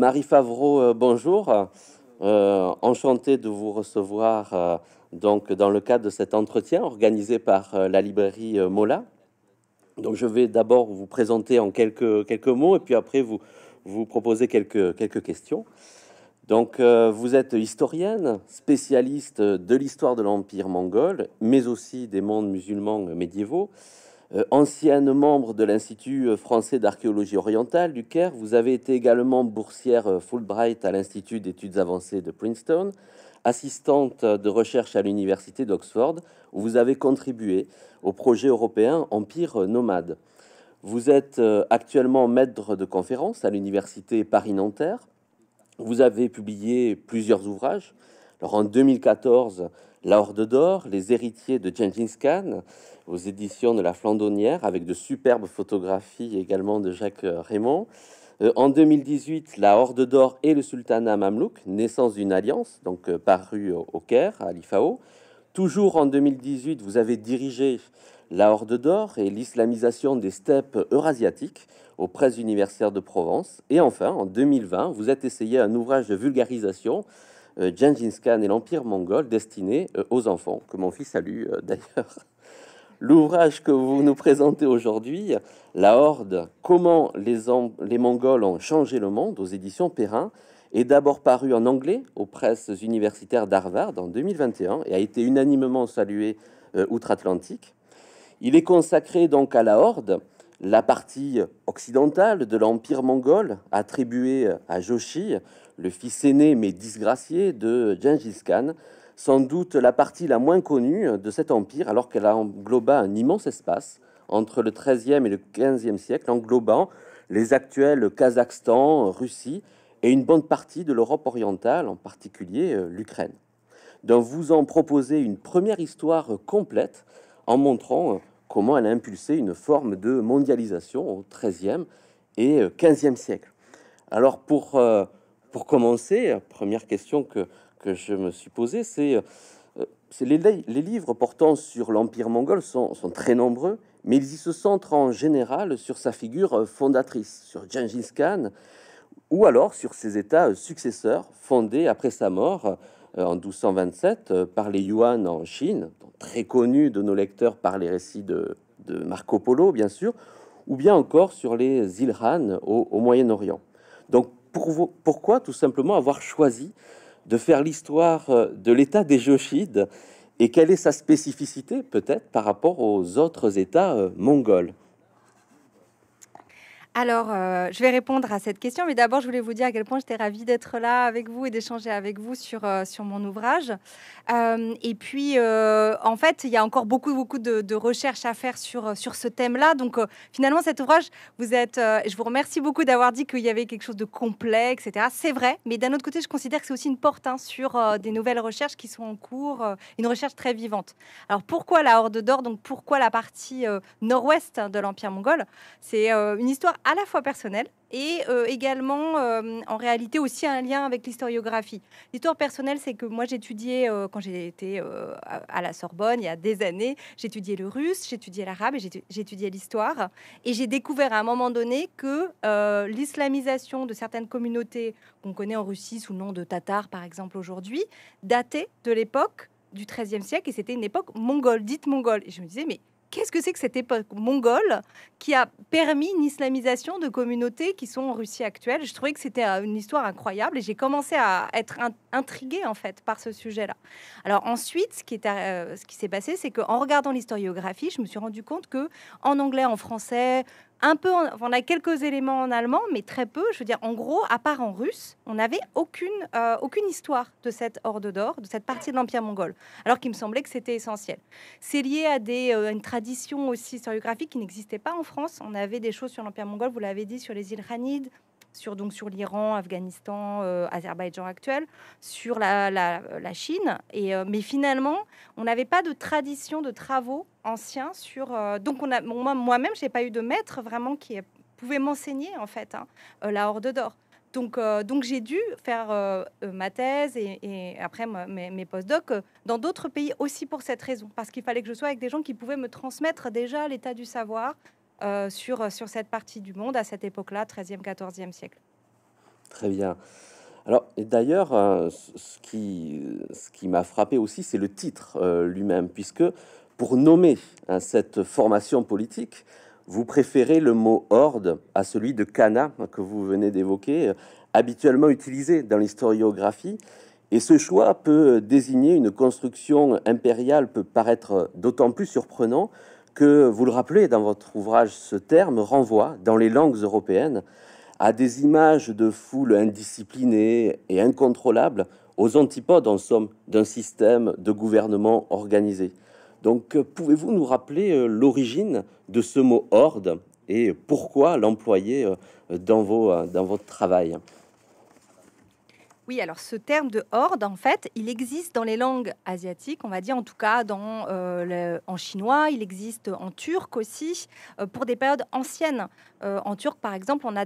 Marie Favreau, euh, bonjour. Euh, enchanté de vous recevoir euh, donc dans le cadre de cet entretien organisé par la librairie Mola. Donc je vais d'abord vous présenter en quelques, quelques mots et puis après vous, vous proposer quelques, quelques questions. Donc vous êtes historienne, spécialiste de l'histoire de l'Empire mongol, mais aussi des mondes musulmans médiévaux. Euh, ancienne membre de l'Institut euh, français d'archéologie orientale du Caire, vous avez été également boursière euh, Fulbright à l'Institut d'études avancées de Princeton, assistante de recherche à l'Université d'Oxford, où vous avez contribué au projet européen Empire nomade. Vous êtes actuellement maître de conférence à l'Université Paris-Nanterre. Vous avez publié plusieurs ouvrages. Alors en 2014, La Horde d'Or, Les héritiers de Gengis Khan, aux éditions de La Flandonnière, avec de superbes photographies également de Jacques euh, Raymond. Euh, en 2018, La Horde d'Or et le Sultanat Mamelouk, naissance d'une alliance, donc euh, paru au, Caire, à l'IFAO. Toujours en 2018, vous avez dirigé La Horde d'Or et l'islamisation des steppes eurasiatiques aux presses universitaires de Provence. Et enfin, en 2020, vous êtes essayé un ouvrage de vulgarisation Gengis Khan et l'Empire mongol destiné aux enfants, que mon fils a lu d'ailleurs l'ouvrage que vous nous présentez aujourd'hui, La Horde, comment les, Mongols ont changé le monde aux éditions Perrin, est d'abord paru en anglais aux presses universitaires d'Harvard en 2021 et a été unanimement salué euh, outre-Atlantique. Il est consacré donc à la Horde, la partie occidentale de l'Empire mongol attribuée à Joshi, le fils aîné mais disgracié de Genghis Khan, sans doute la partie la moins connue de cet empire, alors qu'elle engloba un immense espace entre le XIIIe et le XVe siècle, englobant les actuels Kazakhstan, Russie et une bonne partie de l'Europe orientale, en particulier euh, l'Ukraine. Donc vous en proposer une première histoire complète en montrant euh, comment elle a impulsé une forme de mondialisation au XIIIe et XVe euh, siècle. Alors pour, pour commencer, première question que que je me suis posé, c'est euh, les, livres portant sur l'Empire mongol sont, très nombreux, mais ils y se centrent en général sur sa figure euh, fondatrice, sur Gengis Khan, ou alors sur ses États euh, successeurs fondés après sa mort en 1227 par les Yuan en Chine, très connus de nos lecteurs par les récits de, Marco Polo, bien sûr, ou bien encore sur les îles au, Moyen-Orient. Donc pourquoi tout simplement avoir choisi de faire l'histoire euh, de l'état des Joshides et quelle est sa spécificité peut-être par rapport aux autres états euh, mongols. Alors, euh, je vais répondre à cette question, mais d'abord, je voulais vous dire à quel point j'étais ravie d'être là avec vous et d'échanger avec vous sur, euh, sur mon ouvrage. Euh, et puis, en fait, il y a encore beaucoup, beaucoup de, recherches à faire sur, sur ce thème-là. Donc, finalement, cet ouvrage, vous êtes, je vous remercie beaucoup d'avoir dit qu'il y avait quelque chose de complet, etc. C'est vrai, mais d'un autre côté, je considère que c'est aussi une porte hein, sur des nouvelles recherches qui sont en cours, une recherche très vivante. Alors, pourquoi la Horde d'Or Donc, pourquoi la partie nord-ouest de l'Empire mongol C'est une histoire à la fois personnel et euh, également euh, en réalité aussi un lien avec l'historiographie. L'histoire personnelle, c'est que moi j'étudiais euh, quand j'ai été à la Sorbonne il y a des années, j'étudiais le russe, j'étudiais l'arabe et j'étudiais l'histoire. Et j'ai découvert à un moment donné que l'islamisation de certaines communautés qu'on connaît en Russie sous le nom de Tatars par exemple aujourd'hui datait de l'époque du XIIIe siècle et c'était une époque mongole, dite mongole. Et je me disais, mais qu'est-ce que c'est que cette époque mongole qui a permis une islamisation de communautés qui sont en Russie actuelle Je trouvais que c'était euh, une histoire incroyable et j'ai commencé à être intriguée en fait par ce sujet-là. Alors ensuite, euh, ce qui, s'est passé, c'est qu'en regardant l'historiographie, je me suis rendu compte que en anglais, en français, un peu, on a quelques éléments en allemand, mais très peu. Je veux dire, en gros, à part en russe, on n'avait aucune, euh, aucune histoire de cette horde d'or, de cette partie de l'Empire mongol, alors qu'il me semblait que c'était essentiel. C'est lié à, des, euh, une tradition aussi historiographique qui n'existait pas en France. On avait des choses sur l'Empire mongol, vous l'avez dit, sur les îles Khanides, sur, donc, sur l'Iran, Afghanistan, euh, Azerbaïdjan actuel, sur la, Chine. Et, euh, mais finalement, on n'avait pas de tradition de travaux anciens sur... Euh, donc on a, moi, même je n'ai pas eu de maître vraiment qui pouvait m'enseigner, en fait, hein, la Horde d'Or. Donc, donc j'ai dû faire ma thèse et, après mes, post-docs dans d'autres pays aussi pour cette raison, parce qu'il fallait que je sois avec des gens qui pouvaient me transmettre déjà l'état du savoir, euh, euh, sur, cette partie du monde à cette époque-là, 13e, 14e siècle. Très bien. Alors, et d'ailleurs, euh, ce qui, m'a frappé aussi, c'est le titre lui-même, puisque pour nommer hein, cette formation politique, vous préférez le mot horde à celui de Cana que vous venez d'évoquer, habituellement utilisé dans l'historiographie. Et ce choix peut désigner une construction impériale, peut paraître d'autant plus surprenant que, vous le rappelez dans votre ouvrage, ce terme renvoie, dans les langues européennes, à des images de foule indisciplinées et incontrôlables aux antipodes, en somme, d'un système de gouvernement organisé. Donc, euh, pouvez-vous nous rappeler euh, l'origine de ce mot horde et pourquoi l'employer euh, dans, dans votre travail oui, alors ce terme de horde, en fait, il existe dans les langues asiatiques, on va dire en tout cas euh, en chinois, il existe en turc aussi, euh, pour des périodes anciennes. Euh, en turc, par exemple, on, a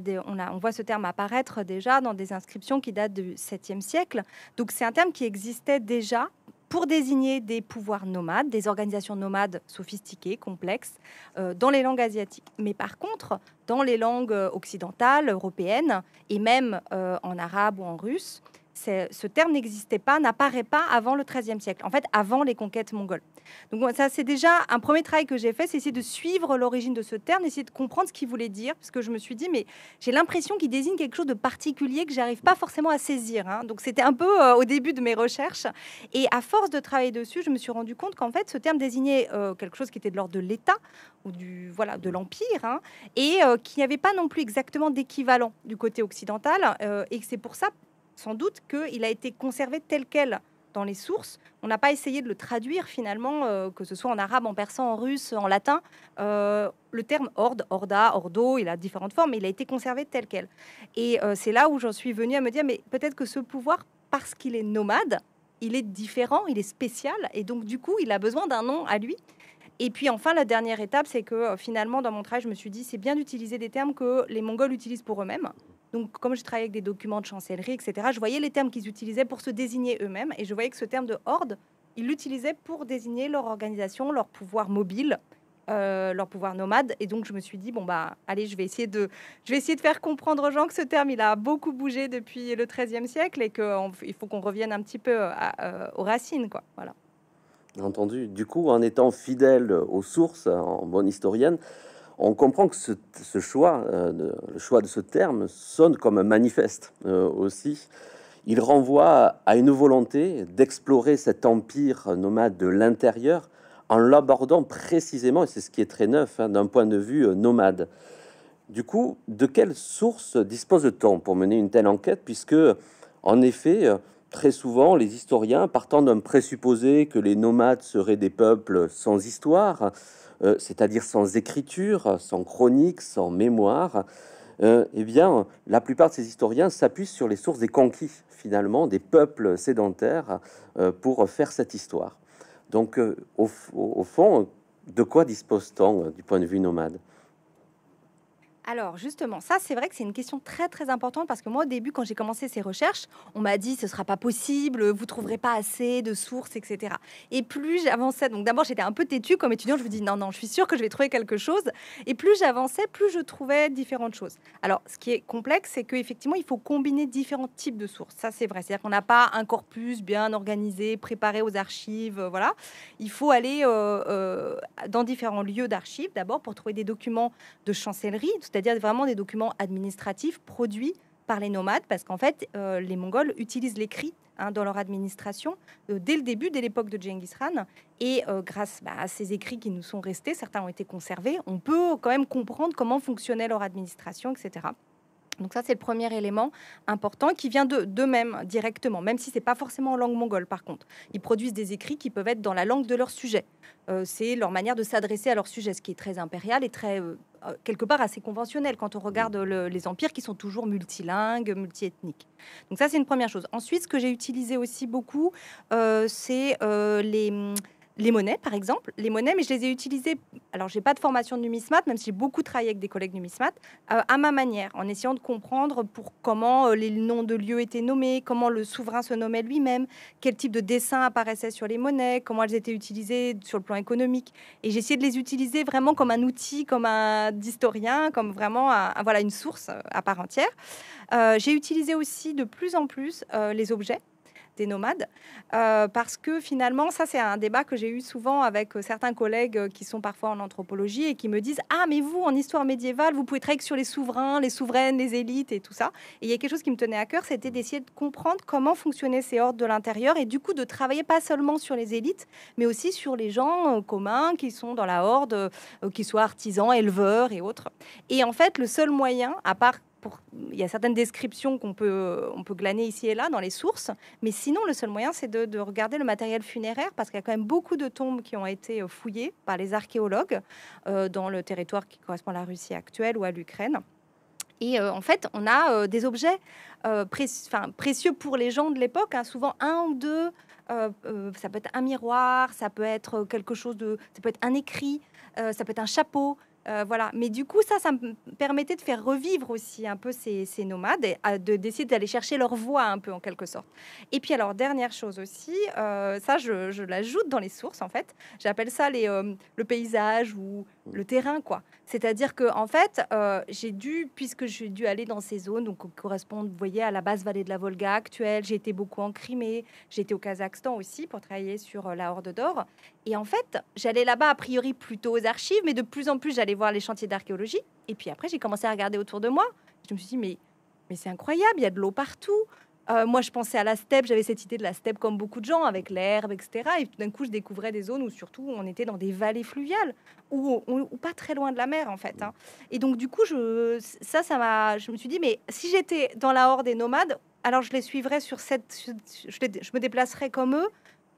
on, voit ce terme apparaître déjà dans des inscriptions qui datent du 7e siècle. Donc c'est un terme qui existait déjà pour désigner des pouvoirs nomades, des organisations nomades sophistiquées, complexes, dans les langues asiatiques. Mais par contre, dans les langues occidentales, européennes, et même en arabe ou en russe, ce terme n'existait pas, n'apparaît pas avant le XIIIe siècle, en fait avant les conquêtes mongoles. Donc ça c'est déjà un premier travail que j'ai fait, c'est essayer de suivre l'origine de ce terme, essayer de comprendre ce qu'il voulait dire, parce que je me suis dit mais j'ai l'impression qu'il désigne quelque chose de particulier que j'arrive pas forcément à saisir. Hein. Donc c'était un peu euh, au début de mes recherches, et à force de travailler dessus, je me suis rendu compte qu'en fait ce terme désignait euh, quelque chose qui était de l'ordre de l'État ou du voilà de l'empire, hein, et euh, qu'il n'y avait pas non plus exactement d'équivalent du côté occidental, et c'est pour ça sans doute qu'il a été conservé tel quel dans les sources. On n'a pas essayé de le traduire finalement, euh, que ce soit en arabe, en persan, en russe, en latin. Euh, le terme horde, horda, ordo, il a différentes formes, mais il a été conservé tel quel. Et euh, c'est là où j'en suis venue à me dire, mais peut-être que ce pouvoir, parce qu'il est nomade, il est différent, il est spécial, et donc du coup, il a besoin d'un nom à lui. Et puis enfin, la dernière étape, c'est que finalement, dans mon travail, je me suis dit, c'est bien d'utiliser des termes que les Mongols utilisent pour eux-mêmes. Donc, comme je travaillais avec des documents de chancellerie, etc., je voyais les termes qu'ils utilisaient pour se désigner eux-mêmes. Et je voyais que ce terme de horde, ils l'utilisaient pour désigner leur organisation, leur pouvoir mobile. Euh, leur pouvoir nomade. Et donc, je me suis dit, bon, bah, allez, je vais, essayer de, je vais essayer de faire comprendre aux gens que ce terme, il a beaucoup bougé depuis le XIIIe siècle et qu'il faut qu'on revienne un petit peu euh, aux racines, quoi. Voilà. Entendu. Du coup, en étant fidèle aux sources, en bonne historienne, on comprend que ce, choix, euh, le choix de ce terme, sonne comme un manifeste euh, aussi. Il renvoie à une volonté d'explorer cet empire nomade de l'intérieur en l'abordant précisément, et c'est ce qui est très neuf, hein, d'un point de vue euh, nomade. Du coup, de quelles sources dispose-t-on pour mener une telle enquête Puisque, en effet, très souvent, les historiens, partant d'un présupposé que les nomades seraient des peuples sans histoire, euh, c'est-à-dire sans écriture, sans chronique, sans mémoire, euh, eh bien, la plupart de ces historiens s'appuient sur les sources des conquis, finalement, des peuples sédentaires euh, pour faire cette histoire. Donc, au, fond, de quoi dispose-t-on du point de vue nomade alors justement, ça c'est vrai que c'est une question très très importante parce que moi au début quand j'ai commencé ces recherches, on m'a dit ce sera pas possible, vous trouverez pas assez de sources, etc. Et plus j'avançais, donc d'abord j'étais un peu têtue comme étudiant, je vous dis non non, je suis sûre que je vais trouver quelque chose. Et plus j'avançais, plus je trouvais différentes choses. Alors ce qui est complexe, c'est qu'effectivement il faut combiner différents types de sources. Ça c'est vrai, c'est-à-dire qu'on n'a pas un corpus bien organisé, préparé aux archives, euh, voilà. Il faut aller euh, euh, dans différents lieux d'archives d'abord pour trouver des documents de chancellerie c'est-à-dire vraiment des documents administratifs produits par les nomades, parce qu'en fait, euh, les Mongols utilisent l'écrit hein, dans leur administration euh, dès le début, dès l'époque de Genghis Khan. Et euh, grâce bah, à ces écrits qui nous sont restés, certains ont été conservés, on peut quand même comprendre comment fonctionnait leur administration, etc. Donc ça, c'est le premier élément important qui vient d'eux-mêmes directement, même si ce n'est pas forcément en langue mongole par contre. Ils produisent des écrits qui peuvent être dans la langue de leur sujet. Euh, c'est leur manière de s'adresser à leur sujet, ce qui est très impérial et très, euh, euh, quelque part assez conventionnel quand on regarde les empires qui sont toujours multilingues, multiethniques. Donc ça, c'est une première chose. Ensuite, ce que j'ai utilisé aussi beaucoup, c'est les les monnaies, par exemple, les monnaies, mais je les ai utilisées. Alors, j'ai pas de formation de numismate, même si j'ai beaucoup travaillé avec des collègues numismates, euh, à ma manière, en essayant de comprendre pour comment euh, les noms de lieux étaient nommés, comment le souverain se nommait lui-même, quel type de dessin apparaissait sur les monnaies, comment elles étaient utilisées sur le plan économique. Et j'ai essayé de les utiliser vraiment comme un outil, comme un historien, comme vraiment voilà une source euh, à part entière. j'ai utilisé aussi de plus en plus les objets des nomades. Euh, parce que finalement, ça c'est un débat que j'ai eu souvent avec euh, certains collègues euh, qui sont parfois en anthropologie et qui me disent Ah, mais vous, en histoire médiévale, vous pouvez travailler sur les souverains, les souveraines, les élites et tout ça. Et il y a quelque chose qui me tenait à cœur, c'était d'essayer de comprendre comment fonctionnaient ces hordes de l'intérieur et du coup de travailler pas seulement sur les élites, mais aussi sur les gens communs qui sont dans la horde, qu'ils soient artisans, éleveurs et autres. Et en fait, le seul moyen, à part il y a certaines descriptions qu'on peut, on peut glaner ici et là dans les sources, mais sinon, le seul moyen, c'est de, regarder le matériel funéraire, parce qu'il y a quand même beaucoup de tombes qui ont été euh, fouillées par les archéologues euh, dans le territoire qui correspond à la Russie actuelle ou à l'Ukraine. Et euh, en fait, on a des objets précieux pour les gens de l'époque, hein. souvent un ou deux. ça peut être un miroir, ça peut être quelque chose de, ça peut être un écrit, ça peut être un chapeau, euh, voilà. Mais du coup, ça, ça me permettait de faire revivre aussi un peu ces, nomades, et, euh, de décider d'aller chercher leur voix un peu en quelque sorte. Et puis alors, dernière chose aussi, euh, ça, je, l'ajoute dans les sources en fait. J'appelle ça les, le paysage ou le terrain, quoi. C'est-à-dire que en fait, j'ai dû, puisque j'ai dû aller dans ces zones, donc correspondent, voyez, à la basse vallée de la Volga actuelle. J'ai été beaucoup en Crimée, j'ai été au Kazakhstan aussi pour travailler sur la Horde d'or. Et en fait, j'allais là-bas a priori plutôt aux archives, mais de plus en plus j'allais voir les chantiers d'archéologie. Et puis après, j'ai commencé à regarder autour de moi. Je me suis dit, mais, mais c'est incroyable, il y a de l'eau partout. Euh, moi, je pensais à la steppe, j'avais cette idée de la steppe comme beaucoup de gens, avec l'herbe, etc. Et tout d'un coup, je découvrais des zones où surtout on était dans des vallées fluviales, ou, pas très loin de la mer, en fait. Hein. Et donc, du coup, je, ça, ça m'a, je me suis dit, mais si j'étais dans la horde des nomades, alors je les suivrais sur cette, je, me déplacerais comme eux.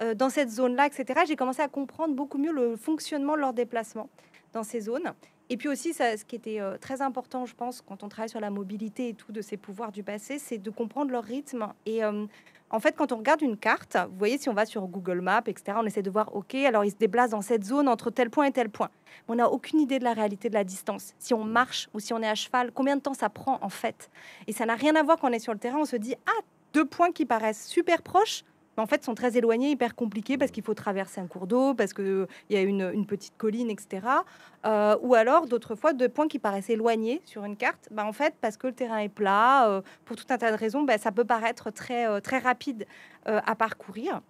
Euh, dans cette zone-là, etc., j'ai commencé à comprendre beaucoup mieux le fonctionnement de leur déplacement dans ces zones. Et puis aussi, ça, ce qui était euh, très important, je pense, quand on travaille sur la mobilité et tout de ces pouvoirs du passé, c'est de comprendre leur rythme. Et euh, en fait, quand on regarde une carte, vous voyez, si on va sur Google Maps, etc., on essaie de voir, OK, alors il se déplace dans cette zone entre tel point et tel point. on n'a aucune idée de la réalité de la distance. Si on marche ou si on est à cheval, combien de temps ça prend en fait Et ça n'a rien à voir quand on est sur le terrain, on se dit, ah, deux points qui paraissent super proches, en fait, sont très éloignés, hyper compliqués, parce qu'il faut traverser un cours d'eau, parce qu'il euh, y a une, petite colline, etc. Euh, ou alors, d'autres fois, deux points qui paraissent éloignés sur une carte, bah, en fait, parce que le terrain est plat, euh, pour tout un tas de raisons, bah, ça peut paraître très, très rapide à parcourir.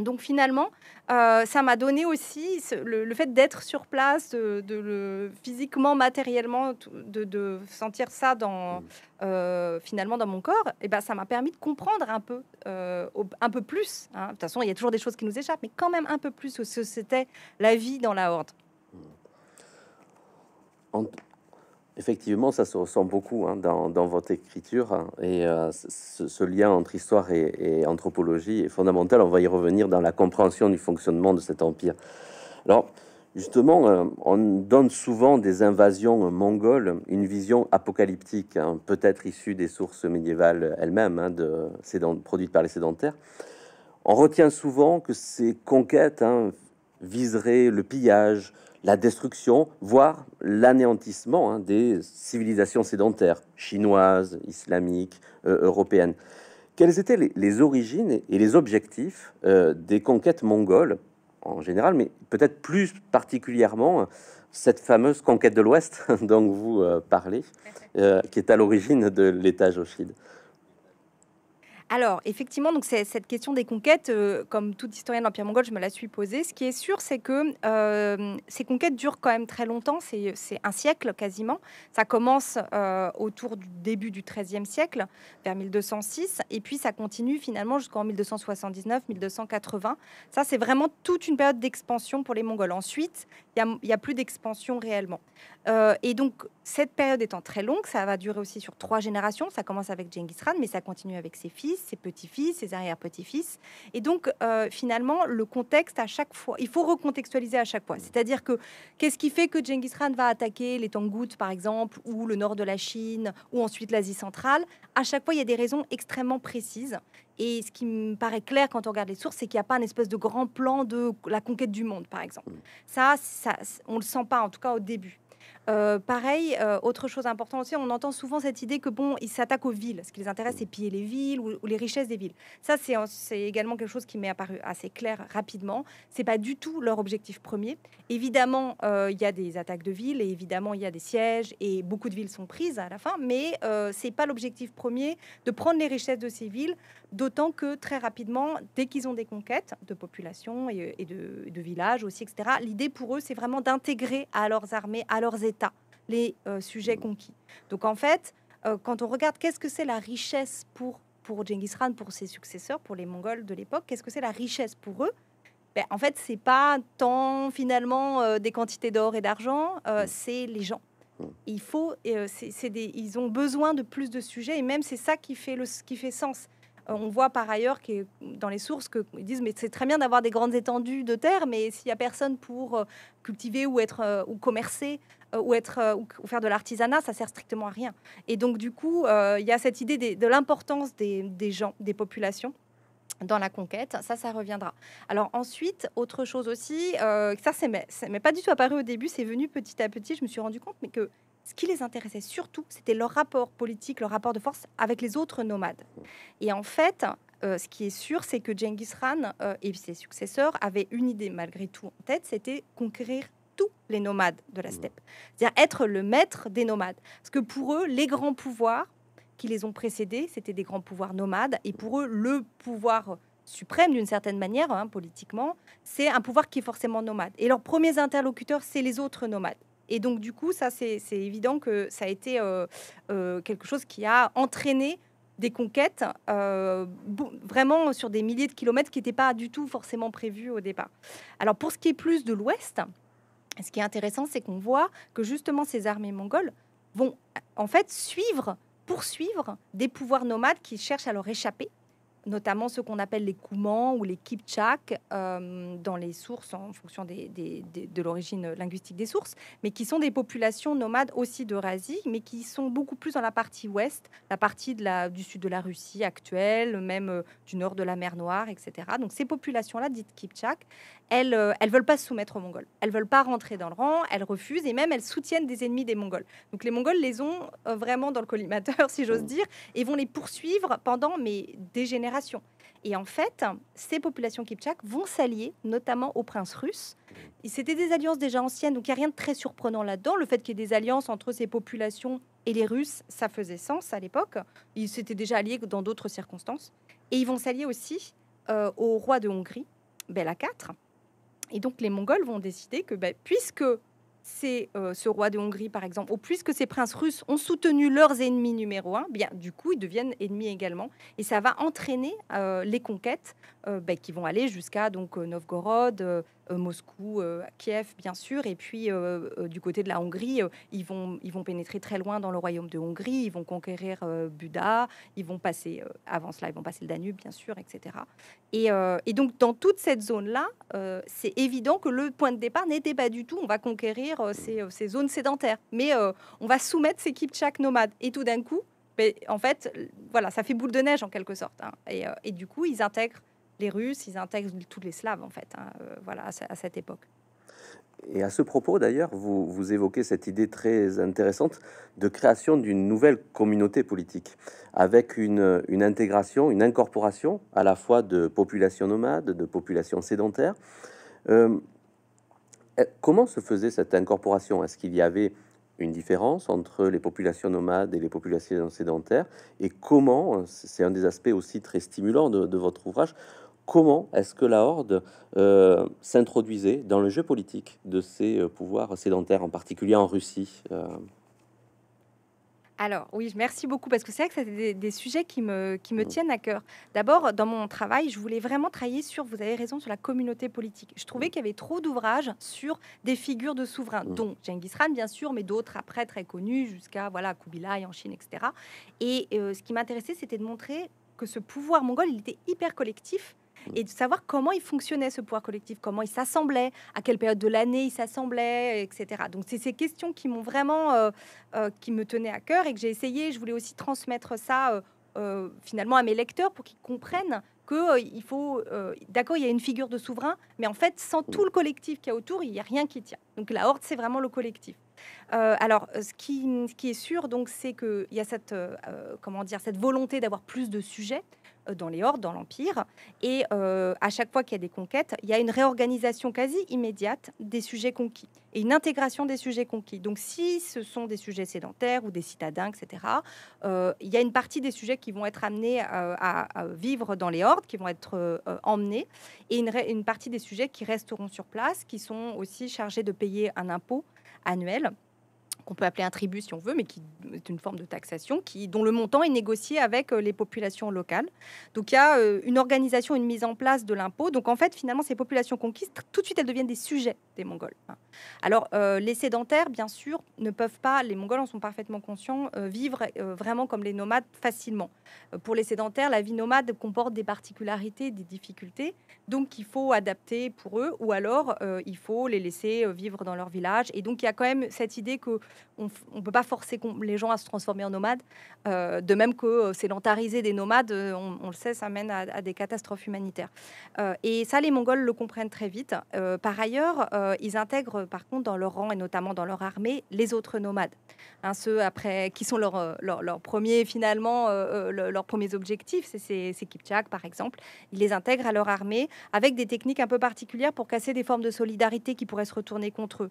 Donc finalement, euh, ça m'a donné aussi le, fait d'être sur place, de, le, physiquement, matériellement, de, sentir ça dans, mmh. euh, finalement dans mon corps. Et ben, ça m'a permis de comprendre un peu, euh, un peu plus. Hein. De toute façon, il y a toujours des choses qui nous échappent, mais quand même un peu plus ce que c'était la vie dans la horde. Mmh. Effectivement, ça se ressent beaucoup hein, dans, votre écriture hein, et euh, ce, lien entre histoire et, anthropologie est fondamental. On va y revenir dans la compréhension du fonctionnement de cet empire. Alors, justement, euh, on donne souvent des invasions mongoles une vision apocalyptique, hein, peut-être issue des sources médiévales elles-mêmes, produites par les sédentaires. On retient souvent que ces conquêtes viseraient le pillage, la destruction, voire l'anéantissement hein, des civilisations sédentaires, chinoises, islamiques, euh, européennes. Quelles étaient les, origines et les objectifs euh, des conquêtes mongoles en général, mais peut-être plus particulièrement cette fameuse conquête de l'Ouest dont vous euh, parlez, qui est à l'origine de l'État jochide alors, effectivement, donc cette question des conquêtes, euh, comme toute historienne de l'Empire mongol, je me la suis posée. Ce qui est sûr, c'est que euh, ces conquêtes durent quand même très longtemps, c'est un siècle quasiment. Ça commence euh, autour du début du XIIIe siècle, vers 1206, et puis ça continue finalement jusqu'en 1279-1280. Ça, c'est vraiment toute une période d'expansion pour les Mongols. Ensuite, il n'y a, a, plus d'expansion réellement. et donc, cette période étant très longue, ça va durer aussi sur trois générations. Ça commence avec Genghis Khan, mais ça continue avec ses fils ses petits-fils, ses arrière-petits-fils. Et donc, euh, finalement, le contexte à chaque fois, il faut recontextualiser à chaque fois. Mmh. C'est-à-dire que qu'est-ce qui fait que Genghis Khan va attaquer les Tangouts, par exemple, ou le nord de la Chine, ou ensuite l'Asie centrale À chaque fois, il y a des raisons extrêmement précises. Et ce qui me paraît clair quand on regarde les sources, c'est qu'il n'y a pas un espèce de grand plan de la conquête du monde, par exemple. Mmh. Ça, ça on ne le sent pas, en tout cas au début. Euh, pareil, euh, autre chose importante aussi, on entend souvent cette idée que bon, ils s'attaquent aux villes. Ce qui les intéresse, c'est piller les villes ou, les richesses des villes. Ça, c'est également quelque chose qui m'est apparu assez clair rapidement. C'est pas du tout leur objectif premier. Évidemment, euh, il y a des attaques de villes et évidemment, il y a des sièges et beaucoup de villes sont prises à la fin, mais c'est pas l'objectif premier de prendre les richesses de ces villes, d'autant que très rapidement, dès qu'ils ont des conquêtes de population et, de, de villages aussi, etc., l'idée pour eux, c'est vraiment d'intégrer à leurs armées, à leurs États, les euh, sujets conquis. Donc en fait, euh, quand on regarde qu'est-ce que c'est la richesse pour, pour Genghis Khan, pour ses successeurs, pour les Mongols de l'époque, qu'est-ce que c'est la richesse pour eux ben, En fait, c'est pas tant finalement euh, des quantités d'or et d'argent, hmm. c'est les gens. Hmm. Il faut, c des, ils ont besoin de plus de sujets et même c'est ça qui fait, le, qui fait sens. On voit par ailleurs que dans les sources ils disent mais c'est très bien d'avoir des grandes étendues de terre, mais s'il n'y a personne pour cultiver ou être ou commercer, euh, ou, être, euh, ou faire de l'artisanat, ça sert strictement à rien. Et donc, du coup, euh, il y a cette idée de l'importance des, gens, des populations dans la conquête. Ça, ça reviendra. Alors ensuite, autre chose aussi, ça, c'est mais, pas du tout apparu au début, c'est venu petit à petit. Je me suis rendu compte mais que ce qui les intéressait surtout, c'était leur rapport politique, leur rapport de force avec les autres nomades. Et en fait, ce qui est sûr, c'est que Genghis Khan et ses successeurs avaient une idée malgré tout en tête, c'était conquérir les nomades de la steppe. cest dire être le maître des nomades. Parce que pour eux, les grands pouvoirs qui les ont précédés, c'était des grands pouvoirs nomades. Et pour eux, le pouvoir suprême, d'une certaine manière, hein, politiquement, c'est un pouvoir qui est forcément nomade. Et leurs premiers interlocuteurs, c'est les autres nomades. Et donc, du coup, ça, c'est évident que ça a été euh, euh, quelque chose qui a entraîné des conquêtes euh, vraiment sur des milliers de kilomètres qui n'étaient pas du tout forcément prévues au départ. Alors pour ce qui est plus de l'Ouest, ce qui est intéressant, c'est qu'on voit que justement ces armées mongoles vont en fait suivre, poursuivre des pouvoirs nomades qui cherchent à leur échapper, notamment ceux qu'on appelle les Koumans ou les Kipchaks euh, dans les sources en fonction de l'origine linguistique des sources, mais qui sont des populations nomades aussi d'Eurasie, mais qui sont beaucoup plus dans la partie ouest, la partie du sud de la Russie actuelle, même euh, du nord de la mer Noire, etc. Donc ces populations-là, dites Kipchaks, elles ne euh, veulent pas se soumettre aux Mongols. Elles veulent pas rentrer dans le rang, elles refusent et même elles soutiennent des ennemis des Mongols. Donc les Mongols les ont euh, vraiment dans le collimateur, si j'ose mm. dire, et vont les poursuivre pendant mais, des générations. Et en fait, ces populations kipchak vont s'allier notamment aux princes russes. C'était des alliances déjà anciennes, donc il n'y a rien de très surprenant là-dedans. Le fait qu'il y ait des alliances entre ces populations et les Russes, ça faisait sens à l'époque. Ils s'étaient déjà alliés dans d'autres circonstances. Et ils vont s'allier aussi euh, au roi de Hongrie, Bela IV, et donc les Mongols vont décider que bah, puisque c'est euh, ce roi de Hongrie, par exemple, ou puisque ces princes russes ont soutenu leurs ennemis numéro un, bien du coup, ils deviennent ennemis également. Et ça va entraîner euh, les conquêtes euh, bah, qui vont aller jusqu'à donc Novgorod, euh, Moscou, euh, Kiev, bien sûr, et puis euh, du côté de la Hongrie, ils, vont, ils vont pénétrer très loin dans le royaume de Hongrie, ils vont conquérir Buda, ils vont passer, avant cela, ils vont passer le Danube, bien sûr, etc. Et, donc, dans toute cette zone-là, c'est évident que le point de départ n'était pas du tout, on va conquérir ces, zones sédentaires, mais on va soumettre ces Kipchak nomades. Et tout d'un coup, ben, en fait, voilà, ça fait boule de neige en quelque sorte. Hein. et, du coup, ils intègrent les Russes, ils intègrent tous les Slaves en fait, hein, euh, voilà, à, cette époque. Et à ce propos, d'ailleurs, vous, vous, évoquez cette idée très intéressante de création d'une nouvelle communauté politique, avec une, intégration, une incorporation à la fois de populations nomades, de populations sédentaires. Euh, eh, comment se faisait cette incorporation Est-ce qu'il y avait une différence entre les populations nomades et les populations sédentaires Et comment, c'est un des aspects aussi très stimulants de votre ouvrage, comment est-ce que la Horde euh, s'introduisait dans le jeu politique de ces euh, pouvoirs sédentaires, en particulier en Russie euh alors oui, merci beaucoup parce que c'est vrai que c'était des, sujets qui me, qui me mm. tiennent à cœur. D'abord, dans mon travail, je voulais vraiment travailler sur, vous avez raison, sur la communauté politique. Je trouvais mm. qu'il y avait trop d'ouvrages sur des figures de souverains, mm. dont Genghis Khan bien sûr, mais d'autres après très connus, jusqu'à voilà Kubilai en Chine, etc. Et ce qui m'intéressait, c'était de montrer que ce pouvoir mongol, il était hyper collectif et de savoir comment il fonctionnait ce pouvoir collectif, comment il s'assemblait, à quelle période de l'année il s'assemblait, etc. Donc c'est ces questions qui m'ont vraiment, euh, euh, qui me tenaient à cœur et que j'ai essayé. Je voulais aussi transmettre ça euh, finalement à mes lecteurs pour qu'ils comprennent qu'il il faut, d'accord, il y a une figure de souverain, mais en fait sans tout le collectif qu'il y a autour, il n'y a rien qui tient. Donc la horde, c'est vraiment le collectif. alors, ce qui, est sûr, donc, c'est qu'il y a cette, comment dire, cette volonté d'avoir plus de sujets. Euh, dans les hordes, dans l'Empire. Et euh, à chaque fois qu'il y a des conquêtes, il y a une réorganisation quasi immédiate des sujets conquis et une intégration des sujets conquis. Donc si ce sont des sujets sédentaires ou des citadins, etc., euh, il y a une partie des sujets qui vont être amenés à, vivre dans les hordes, qui vont être emmenés, et une partie des sujets qui resteront sur place, qui sont aussi chargés de payer un impôt annuel qu'on peut appeler un tribut si on veut, mais qui est une forme de taxation, qui, dont le montant est négocié avec euh, les populations locales. Donc il y a euh, une organisation, une mise en place de l'impôt. Donc en fait, finalement, ces populations conquises, tout de suite, elles deviennent des sujets des Mongols. Hein. Alors euh, les sédentaires, bien sûr, ne peuvent pas, les Mongols en sont parfaitement conscients, vivre vraiment comme les nomades facilement. pour les sédentaires, la vie nomade comporte des particularités, des difficultés, donc il faut adapter pour eux, ou alors il faut les laisser vivre dans leur village. Et donc il y a quand même cette idée que on ne peut pas forcer les gens à se transformer en nomades. Euh, de même que euh, sédentariser des nomades, euh, on, le sait, ça mène à, des catastrophes humanitaires. et ça, les Mongols le comprennent très vite. par ailleurs, ils intègrent, par contre, dans leur rang et notamment dans leur armée, les autres nomades, hein, ceux après qui sont leurs premiers finalement leurs premiers objectifs. C'est Kipchak, par exemple. Ils les intègrent à leur armée avec des techniques un peu particulières pour casser des formes de solidarité qui pourraient se retourner contre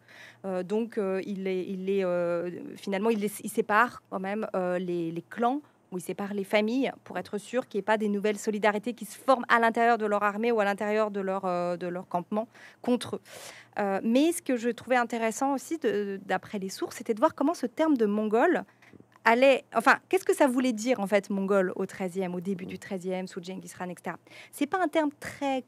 eux. donc, ils il les euh, finalement, il, il, sépare quand même euh, les, clans ou ils sépare les familles pour être sûr qu'il n'y ait pas des nouvelles solidarités qui se forment à l'intérieur de leur armée ou à l'intérieur de leur, euh, de leur campement contre eux. mais ce que je trouvais intéressant aussi, d'après les sources, c'était de voir comment ce terme de mongol allait. Enfin, qu'est-ce que ça voulait dire en fait, mongol au 13e, au début du 13e, sous Genghis Khan, etc. C'est pas un terme très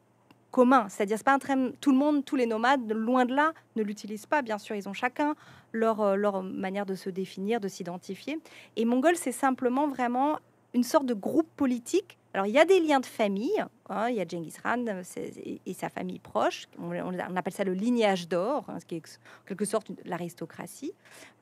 commun. C'est-à-dire, c'est pas un tout le monde, tous les nomades, loin de là, ne l'utilisent pas. Bien sûr, ils ont chacun euh, leur, manière de se définir, de s'identifier. Et mongol, c'est simplement vraiment une sorte de groupe politique. Alors, il y a des liens de famille. Hein, il y a Genghis Khan euh, et, sa famille proche. On, appelle ça le lignage d'or, hein, ce qui est en quelque sorte l'aristocratie.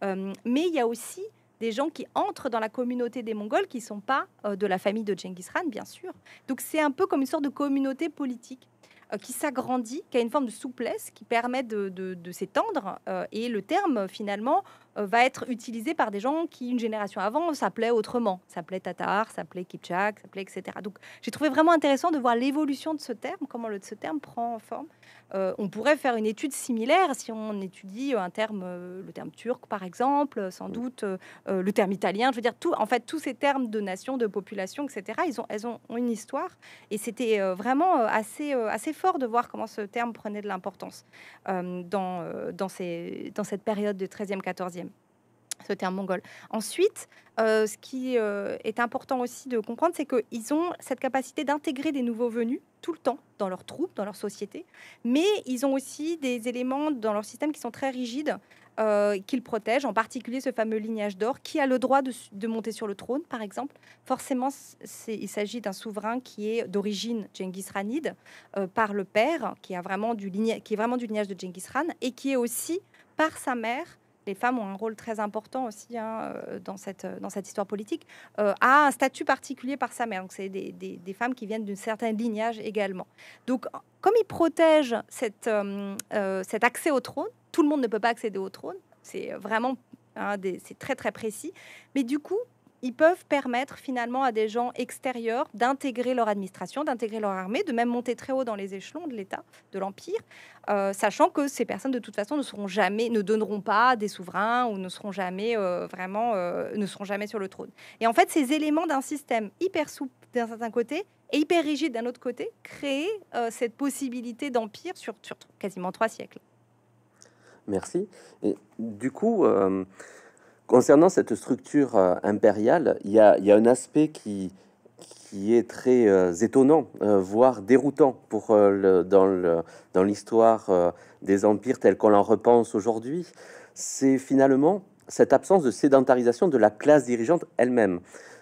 Euh, mais il y a aussi des gens qui entrent dans la communauté des Mongols qui ne sont pas de la famille de Genghis Khan, bien sûr. Donc, c'est un peu comme une sorte de communauté politique. Euh, qui s'agrandit, qui a une forme de souplesse, qui permet de, s'étendre. Euh, et le terme, finalement, euh, va être utilisé par des gens qui, une génération avant, s'appelaient autrement, s'appelait tatar, s'appelait kipchak, s'appelait etc. Donc j'ai trouvé vraiment intéressant de voir l'évolution de ce terme, comment le, ce terme prend forme. Euh, on pourrait faire une étude similaire si on étudie euh, un terme, le terme turc par exemple, sans doute le terme italien. Je veux dire, tout, en fait, tous ces termes de nation, de population, etc., ils ont, elles ont, une histoire. Et c'était vraiment assez, assez fort de voir comment ce terme prenait de l'importance dans, dans, ces, dans cette période de 13e, 14e ce terme mongol. Ensuite, euh, ce qui euh, est important aussi de comprendre, c'est qu'ils ont cette capacité d'intégrer des nouveaux venus tout le temps dans leurs troupes, dans leur société, mais ils ont aussi des éléments dans leur système qui sont très rigides, euh, qu'ils protègent, en particulier ce fameux lignage d'or, qui a le droit de, monter sur le trône, par exemple. Forcément, il s'agit d'un souverain qui est d'origine Genghis par le père, qui, a vraiment du qui est vraiment du lignage de Genghis Khan, et qui est aussi, par sa mère, les femmes ont un rôle très important aussi hein, euh, dans, cette, euh, dans cette histoire politique, euh, a un statut particulier par sa mère. Donc, c'est des, des, femmes qui viennent d'un certain lignage également. Donc, comme il protège cette, cet accès au trône, tout le monde ne peut pas accéder au trône, c'est vraiment hein, très très précis, mais du coup, ils peuvent permettre finalement à des gens extérieurs d'intégrer leur administration, d'intégrer leur armée, de même monter très haut dans les échelons de l'État, de l'Empire, euh, sachant que ces personnes de toute façon ne seront jamais, ne donneront pas des souverains ou ne seront jamais euh, vraiment, euh, ne seront jamais sur le trône. Et en fait, ces éléments d'un système hyper souple d'un certain côté et hyper rigide d'un autre côté créent cette possibilité d'empire sur, sur, quasiment trois siècles. Merci. Et du coup Concernant cette structure euh, impériale, il y, a, un aspect qui, qui est très euh, étonnant, euh, voire déroutant pour, le, dans l'histoire des empires tels qu'on en repense aujourd'hui. C'est finalement cette absence de sédentarisation de la classe dirigeante elle-même.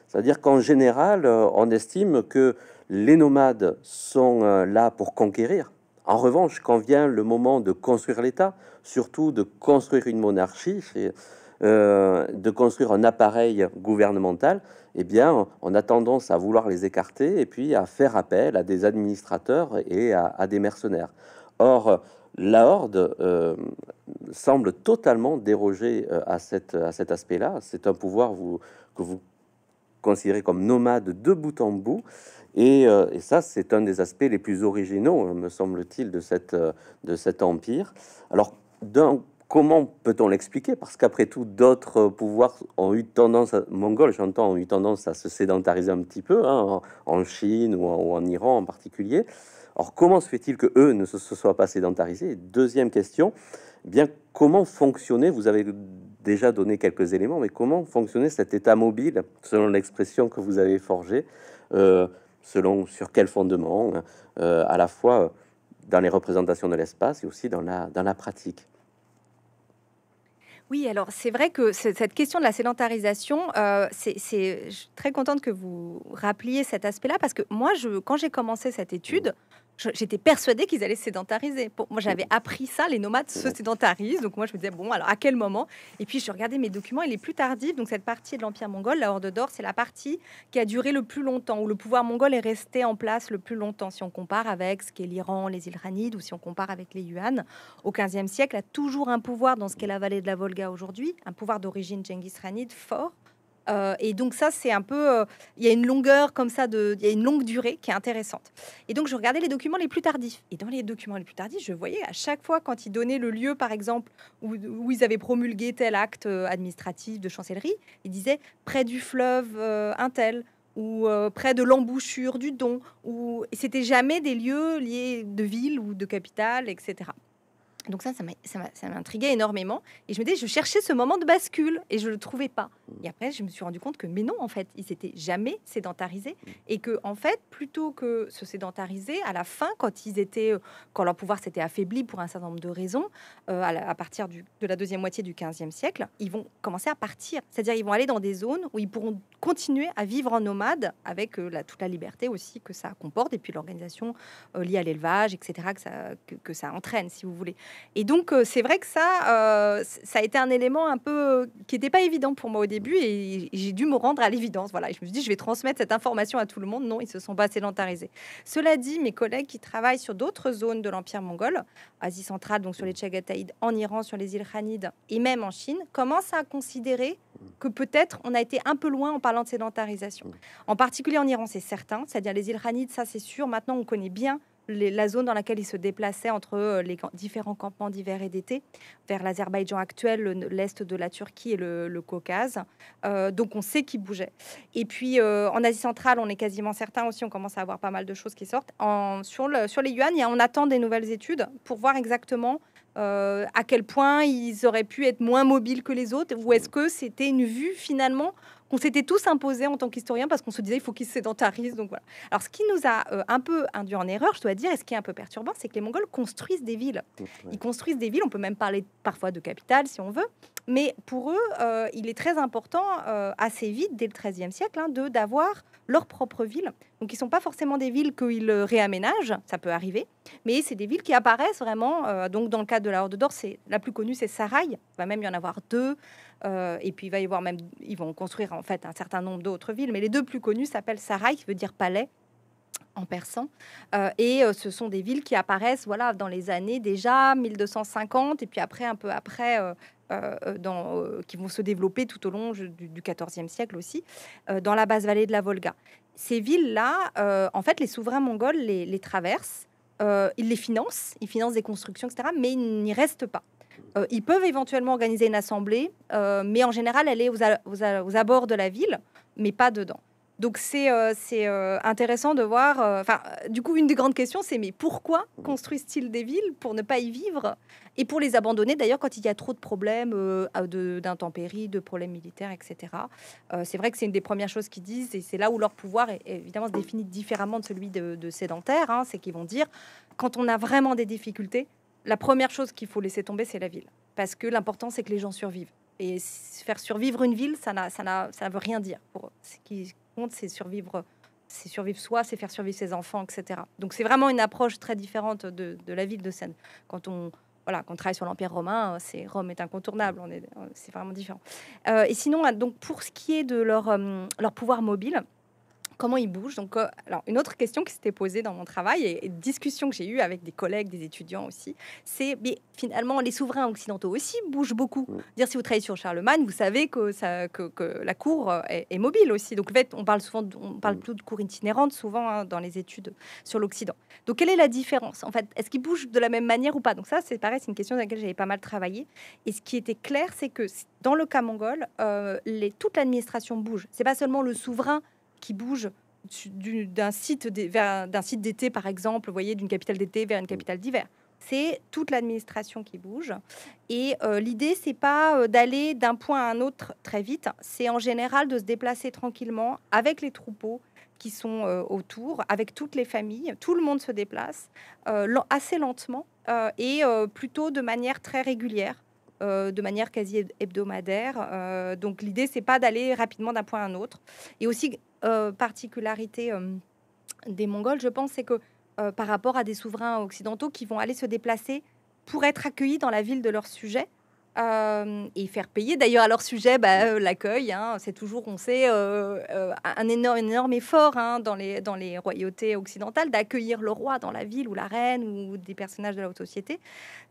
C'est-à-dire qu'en général, on estime que les nomades sont là pour conquérir. En revanche, quand vient le moment de construire l'État, surtout de construire une monarchie, euh, de construire un appareil gouvernemental, eh bien, on a tendance à vouloir les écarter et puis à faire appel à des administrateurs et à, des mercenaires. Or, la Horde euh, semble totalement déroger euh, à, cette, à cet aspect-là. C'est un pouvoir que vous considérez comme nomade de bout en bout. Et, ça, c'est un des aspects les plus originaux, me semble-t-il, de, de cet empire. Alors, d'un Comment peut-on l'expliquer Parce qu'après tout, d'autres pouvoirs ont eu tendance, à, mongols j'entends, ont eu tendance à se sédentariser un petit peu, hein, en, Chine ou en, Iran en particulier. Or, comment se fait-il que eux ne se, soient pas sédentarisés Deuxième question, eh bien comment fonctionnait, vous avez déjà donné quelques éléments, mais comment fonctionnait cet état mobile, selon l'expression que vous avez forgée, euh, selon sur quel fondements, hein, euh, à la fois dans les représentations de l'espace et aussi dans la pratique oui, alors c'est vrai que cette question de la sédentarisation, euh, c'est, je suis très contente que vous rappeliez cet aspect-là parce que moi, je, quand j'ai commencé cette étude, mmh j'étais persuadée qu'ils allaient sédentariser. moi, j'avais appris ça, les nomades se sédentarisent. Donc moi, je me disais, bon, alors à quel moment Et puis, je regardais mes documents, il est plus tardif. Donc cette partie de l'Empire mongol, la Horde d'Or, c'est la partie qui a duré le plus longtemps, où le pouvoir mongol est resté en place le plus longtemps, si on compare avec ce qu'est l'Iran, les îles ou si on compare avec les Yuan. Au 15e siècle, a toujours un pouvoir dans ce qu'est la vallée de la Volga aujourd'hui, un pouvoir d'origine Genghis Ranide fort. Euh, et donc ça, c'est un peu, euh, il y a une longueur comme ça, il y a une longue durée qui est intéressante. Et donc je regardais les documents les plus tardifs. Et dans les documents les plus tardifs, je voyais à chaque fois quand ils donnaient le lieu, par exemple, où, ils avaient promulgué tel acte euh, administratif de chancellerie, ils disaient près du fleuve un tel ou près de l'embouchure du Don, ou c'était jamais des lieux liés de ville ou de capitale, etc. Donc ça, ça m'intriguait énormément. Et je me disais, je cherchais ce moment de bascule et je ne le trouvais pas. Et mm. après, je me suis rendu compte que, mais non, en fait, ils n'étaient jamais sédentarisés. Mm. Et que, en fait, plutôt que se sédentariser, à la fin, quand ils étaient, euh, quand leur pouvoir s'était affaibli pour un certain nombre de raisons, euh, à, partir de la deuxième moitié du 15e siècle, ils vont commencer à partir. C'est-à-dire, ils vont aller dans des zones où ils pourront continuer à vivre en nomade avec euh, la, toute la liberté aussi que ça comporte et puis l'organisation liée à l'élevage, etc., que ça, que ça entraîne, si vous voulez. Et donc, euh, c'est vrai que ça, euh, ça a été un élément un peu euh, qui n'était pas évident pour moi au début et j'ai dû me rendre à l'évidence. Voilà, je me suis dit, je vais transmettre cette information à tout le monde. Non, ils se sont pas sédentarisés. Cela dit, mes collègues qui travaillent sur d'autres zones de l'Empire mongol, Asie centrale, donc sur les Tchagataïdes, en Iran, sur les îles Khanides et même en Chine, commencent à considérer que peut-être on a été un peu loin en parlant de sédentarisation. En particulier en Iran, c'est certain, c'est-à-dire les îles Khanides, ça c'est sûr. Maintenant, on connaît bien la zone dans laquelle ils se déplaçaient entre euh, les différents campements d'hiver et d'été, vers l'Azerbaïdjan actuel, l'est de la Turquie et le, Caucase. Euh, donc on sait qu'ils bougeaient. Et puis euh, en Asie centrale, on est quasiment certain aussi, on commence à avoir pas mal de choses qui sortent. sur, le, sur les yuan, on attend des nouvelles études pour voir exactement à quel point ils auraient pu être moins mobiles que les autres, ou est-ce que c'était une vue finalement qu'on s'était tous imposés en tant qu'historien parce qu'on se disait il faut qu'ils sédentarisent. Donc voilà. Alors ce qui nous a euh, un peu induit en erreur, je dois dire, et ce qui est un peu perturbant, c'est que les Mongols construisent des villes. Ils construisent des villes, on peut même parler parfois de capitale si on veut, mais pour eux, euh, il est très important euh, assez vite, dès le XIIIe siècle, hein, de d'avoir leurs propres villes, Donc, ils ne sont pas forcément des villes qu'ils euh, réaménagent, ça peut arriver, mais c'est des villes qui apparaissent vraiment. Euh, donc, dans le cadre de la Horde d'Or, la plus connue, c'est Sarai. Il va même y en avoir deux. Euh, et puis, il va y avoir même, ils vont construire en fait un certain nombre d'autres villes, mais les deux plus connues s'appellent Sarai, qui veut dire palais, en persan. Euh, et euh, ce sont des villes qui apparaissent voilà, dans les années déjà 1250 et puis après, un peu après, euh, dans, qui vont se développer tout au long du XIVe siècle aussi, dans la basse vallée de la Volga. Ces villes-là, en fait, les souverains mongols les, traversent, ils les financent, ils financent des constructions, etc., mais ils n'y restent pas. ils peuvent éventuellement organiser une assemblée, mais en général, elle est aux abords de la ville, mais pas dedans. Donc c'est euh, euh, intéressant de voir. Euh, enfin, du coup, une des grandes questions, c'est mais pourquoi mmh. construisent-ils des villes pour ne pas y vivre et pour les abandonner D'ailleurs, quand il y a trop de problèmes d'intempéries, de, problèmes militaires, etc. c'est vrai que c'est une des premières choses qu'ils disent et c'est là où leur pouvoir est, évidemment se définit différemment de celui de, sédentaires. Hein. c'est qu'ils vont dire quand on a vraiment des difficultés, la première chose qu'il faut laisser tomber, c'est la ville, parce que l'important c'est que les gens survivent. Et faire survivre une ville, ça, ne ça, ça veut rien dire pour Ce qui, c'est survivre, c'est survivre soi, c'est faire survivre ses enfants, etc. Donc c'est vraiment une approche très différente de, la ville de Seine. Quand on voilà, quand travaille sur l'Empire romain, c'est Rome est incontournable, on est, c'est vraiment différent. Euh, et sinon, donc pour ce qui est de leur euh, pouvoir mobile, comment ils bougent. Donc, euh, alors, une autre question qui s'était posée dans mon travail et, discussion que j'ai eue avec des collègues, des étudiants aussi, c'est finalement les souverains occidentaux aussi bougent beaucoup. Mm. Dire si vous travaillez sur Charlemagne, vous savez que, ça, que, la cour euh, est, mobile aussi. Donc on parle souvent, on parle mm. plutôt de cour itinérante souvent hein, dans les études sur l'Occident. Donc quelle est la différence En fait, est-ce qu'ils bougent de la même manière ou pas Donc ça, c'est pareil, c'est une question sur laquelle j'avais pas mal travaillé. Et ce qui était clair, c'est que dans le cas mongol, euh, toute l'administration bouge. C'est pas seulement le souverain qui bougent d'un site d'un site d'été par exemple, voyez, d'une capitale d'été vers une mm. capitale d'hiver. C'est toute l'administration qui bouge. Et l'idée, euh, l'idée, c'est pas euh, d'aller d'un point à un autre très vite. C'est en général de se déplacer tranquillement avec les troupeaux qui sont euh, autour, avec toutes les familles. Tout le monde se déplace assez lentement et plutôt de manière très régulière. de manière quasi hebdomadaire. donc l'idée, c'est pas d'aller rapidement d'un point à un autre. Et aussi euh, particularité euh, des Mongols, je pense, c'est que euh, par rapport à des souverains occidentaux qui vont aller se déplacer pour être accueillis dans la ville de leur sujet, et faire payer d'ailleurs à leur sujet bah, l'accueil. Hein. c'est toujours, on sait, un énorme, énorme effort hein, dans, les, dans les royautés occidentales d'accueillir le roi dans la ville ou la reine ou des personnages de la haute société.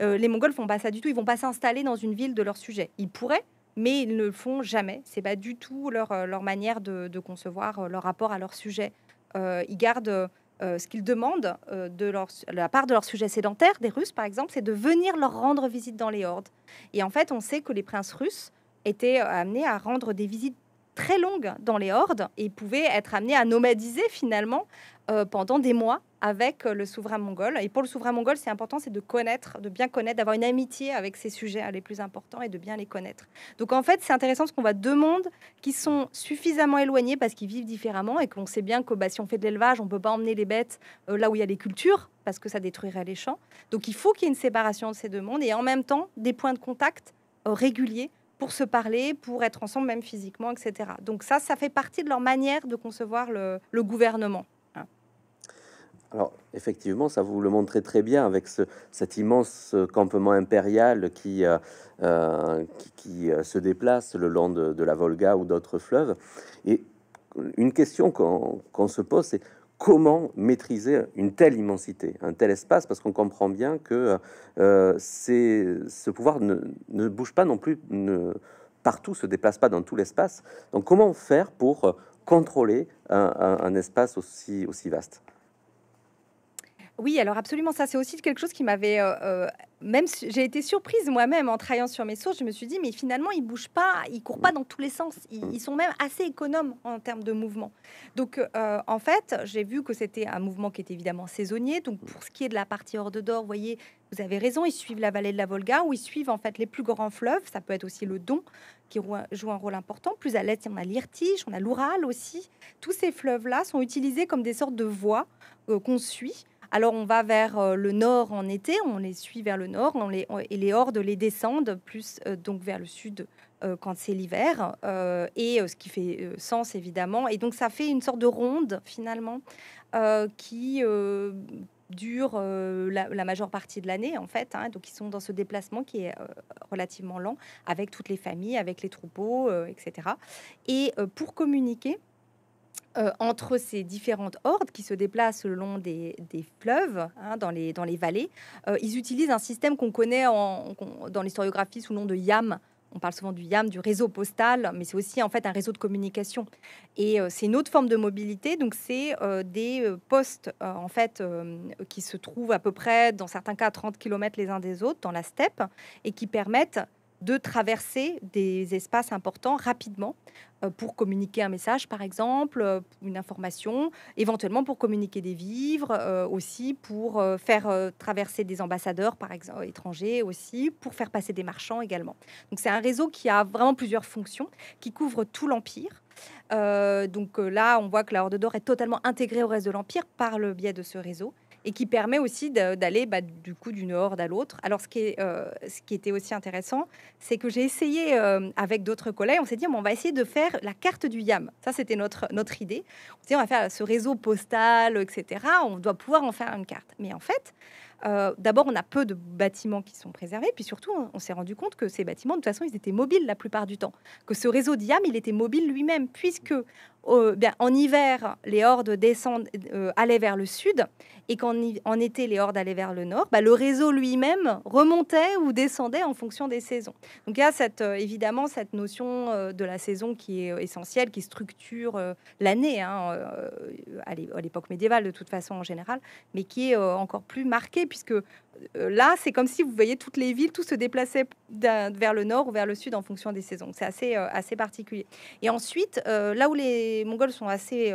les Mongols font pas ça du tout. Ils vont pas s'installer dans une ville de leur sujet. Ils pourraient, mais ils ne le font jamais. C'est pas du tout leur, euh, leur manière de, concevoir euh, leur rapport à leur sujet. Euh, ils gardent ce qu'ils demandent de, de la part de leur sujet sédentaire, des Russes par exemple, c'est de venir leur rendre visite dans les hordes. Et en fait, on sait que les princes russes étaient amenés à rendre des visites très longue dans les hordes et pouvait être amené à nomadiser finalement euh, pendant des mois avec euh, le souverain mongol. Et pour le souverain mongol, c'est important, c'est de connaître, de bien connaître, d'avoir une amitié avec ces sujets hein, les plus importants et de bien les connaître. Donc en fait, c'est intéressant parce qu'on voit deux mondes qui sont suffisamment éloignés parce qu'ils vivent différemment et qu'on sait bien que bah, si on fait de l'élevage, on ne peut pas emmener les bêtes euh, là où il y a les cultures parce que ça détruirait les champs. Donc il faut qu'il y ait une séparation de ces deux mondes et en même temps des points de contact réguliers pour se parler, pour être ensemble, même physiquement, etc. Donc ça, ça fait partie de leur manière de concevoir le, gouvernement. Hein. Alors, effectivement, ça vous le montrez très bien avec cet immense euh, campement impérial qui, euh, euh, qui, se déplace le long de, la Volga ou d'autres fleuves. Et une question qu'on se pose, c'est comment maîtriser une telle immensité, un tel espace, parce qu'on comprend bien que euh, ce pouvoir ne, bouge pas non plus, ne, partout se déplace pas dans tout l'espace. Donc comment faire pour euh, contrôler un, espace aussi, aussi vaste oui, alors absolument, ça c'est aussi quelque chose qui m'avait euh, euh, même j'ai été surprise moi-même en travaillant sur mes sources. Je me suis dit mais finalement ils bougent pas, ils courent pas dans tous les sens. Ils, mm. sont même assez économes en termes de mouvement. Donc euh, en fait j'ai vu que c'était un mouvement qui est évidemment saisonnier. Donc pour ce qui est de la partie hors de d'or, vous voyez, vous avez raison, ils suivent la vallée de la Volga où ils suivent en fait les plus grands fleuves. Ça peut être aussi le Don qui joue un rôle important. Plus à l'est, on a l'Irtige, on a l'Oural aussi. Tous ces fleuves là sont utilisés comme des sortes de voies qu'on suit alors on va vers euh, le nord en été, on les suit vers le nord, et les hordes les descendent plus euh, donc vers le sud euh, quand c'est l'hiver, et ce qui fait sens évidemment. Et donc ça fait une sorte de ronde finalement qui dure la, majeure partie de l'année en fait. Hein. donc ils sont dans ce déplacement qui est relativement lent avec toutes les familles, avec les troupeaux, etc. Et pour communiquer, euh, entre ces différentes hordes qui se déplacent le long des, fleuves, hein, dans, les, dans les vallées. Euh, ils utilisent un système qu'on connaît dans l'historiographie sous le nom de YAM. On parle souvent du YAM, du réseau postal, mais c'est aussi en fait un réseau de communication. Et euh, c'est une autre forme de mobilité. Donc c'est des postes en fait qui se trouvent à peu près, dans certains cas, à 30 km les uns des autres, dans la steppe, et qui permettent de traverser des espaces importants rapidement euh, pour communiquer un message, par exemple, euh, une information, éventuellement pour communiquer des vivres, euh, aussi pour faire traverser des ambassadeurs, par exemple, étrangers aussi, pour faire passer des marchands également. Donc c'est un réseau qui a vraiment plusieurs fonctions, qui couvre tout l'Empire. donc là, on voit que la Horde d'Or est totalement intégrée au reste de l'Empire par le biais de ce réseau et qui permet aussi d'aller bah, du coup d'une horde à l'autre. Alors ce qui, euh, ce qui était aussi intéressant, c'est que j'ai essayé euh, avec d'autres collègues, on s'est dit on va essayer de faire la carte du YAM. Ça c'était notre, notre idée. On s'est dit on va faire ce réseau postal, etc. On doit pouvoir en faire une carte. Mais en fait, euh, d'abord, on a peu de bâtiments qui sont préservés, puis surtout, on, s'est rendu compte que ces bâtiments, de toute façon, ils étaient mobiles la plupart du temps, que ce réseau Yam, il était mobile lui-même, puisque euh, en hiver, les hordes descendent, euh, allaient vers le sud, et qu'en en été, les hordes allaient vers le nord, bah, le réseau lui-même remontait ou descendait en fonction des saisons. Donc il y a euh, évidemment cette notion de la saison qui est essentielle, qui structure l'année, hein, à l'époque médiévale de toute façon en général, mais qui est encore plus marquée, puisque euh, là, c'est comme si vous voyez toutes les villes, tout se déplaçait vers le nord ou vers le sud en fonction des saisons. C'est assez, euh, assez particulier. Et ensuite, euh, là où les Mongols sont assez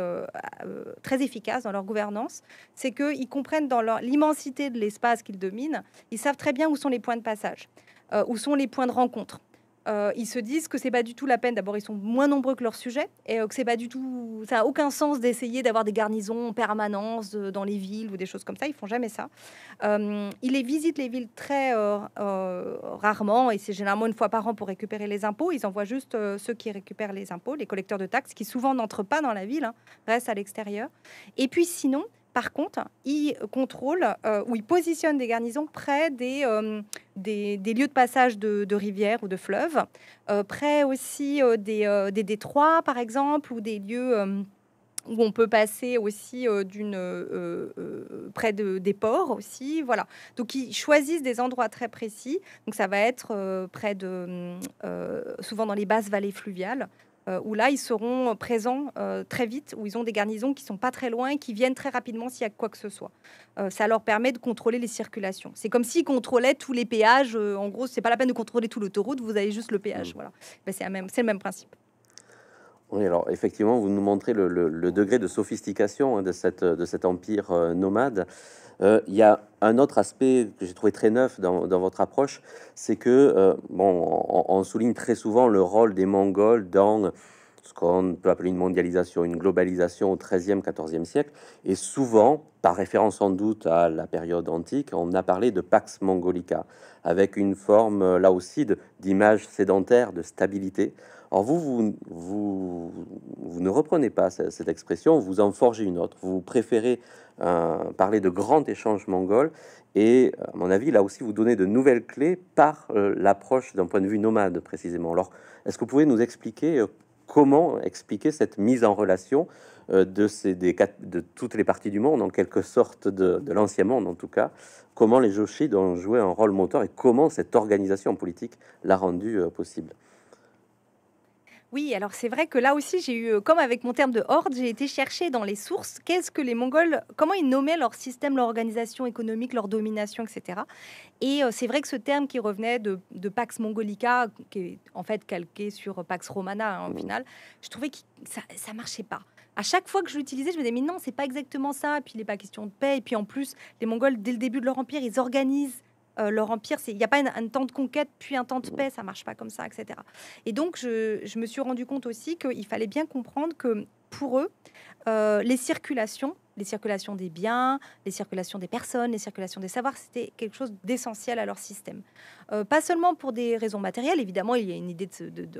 très efficaces dans leur gouvernance, c'est qu'ils comprennent dans l'immensité de l'espace qu'ils dominent, ils savent très bien où sont les points de passage, où sont les points de rencontre. Euh, ils se disent que c'est pas du tout la peine. D'abord, ils sont moins nombreux que leurs sujets et euh, que c'est pas du tout, ça a aucun sens d'essayer d'avoir des garnisons en permanence euh, dans les villes ou des choses comme ça. Ils font jamais ça. ils visitent les villes très rarement et c'est généralement une fois par an pour récupérer les impôts. Ils envoient juste ceux qui récupèrent les impôts, les collecteurs de taxes, qui souvent n'entrent pas dans la ville, hein, restent à l'extérieur. Et puis sinon, par contre, ils contrôlent euh, ou ils positionnent des garnisons près euh, des, lieux de passage de, rivières ou de fleuves, euh, près aussi des, détroits, par exemple, ou des lieux où on peut passer aussi près des ports aussi, voilà. Donc ils choisissent des endroits très précis. Donc ça va être près de souvent dans les basses vallées fluviales, euh, où là, ils seront euh, présents euh, très vite, où ils ont des garnisons qui sont pas très loin et qui viennent très rapidement s'il y a quoi que ce soit. ça leur permet de contrôler les circulations. C'est comme s'ils contrôlaient tous les péages. en gros, ce n'est pas la peine de contrôler tout l'autoroute, vous avez juste le péage. Mmh. Ben, c'est le même principe alors effectivement, vous nous montrez le, degré de sophistication hein, de, cet empire euh, nomade. Euh, il y a un autre aspect que j'ai trouvé très neuf dans, votre approche, c'est que, euh, bon, on, souligne très souvent le rôle des Mongols dans ce qu'on peut appeler une mondialisation, une globalisation au XIIIe, XIVe siècle. Et souvent, par référence sans doute à la période antique, on a parlé de Pax Mongolica, avec une forme, là aussi, d'image sédentaire, de stabilité vous, vous, ne reprenez pas cette expression, vous en forgez une autre. Vous préférez euh, parler de grands échanges mongols et, à mon avis, là aussi, vous donnez de nouvelles clés par euh, l'approche d'un point de vue nomade, précisément. Alors, est-ce que vous pouvez nous expliquer euh, comment expliquer cette mise en relation de, ces, de toutes les parties du monde, en quelque sorte de, l'ancien monde en tout cas, comment les joshides ont joué un rôle moteur et comment cette organisation politique l'a rendu possible oui, alors c'est vrai que là aussi, j'ai eu, euh, comme avec mon terme de horde, j'ai été chercher dans les sources qu'est-ce que les Mongols, comment ils nommaient leur système, leur organisation économique, leur domination, etc. Et euh, c'est vrai que ce terme qui revenait de, Pax Mongolica, qui est en fait calqué sur euh, Pax Romana en hein, final, je trouvais que ça, ça marchait pas à chaque fois que je l'utilisais, je me disais, mais non, c'est pas exactement ça. Puis il n'est pas question de paix. Et puis en plus, les Mongols, dès le début de leur empire, ils organisent euh, leur empire. Il n'y a pas un, temps de conquête puis un temps de paix, ça marche pas comme ça, etc. Et donc, je, me suis rendu compte aussi qu'il fallait bien comprendre que pour eux, euh, les circulations, les circulations des biens, les circulations des personnes, les circulations des savoirs, c'était quelque chose d'essentiel à leur système. Euh, pas seulement pour des raisons matérielles, évidemment, il y a une idée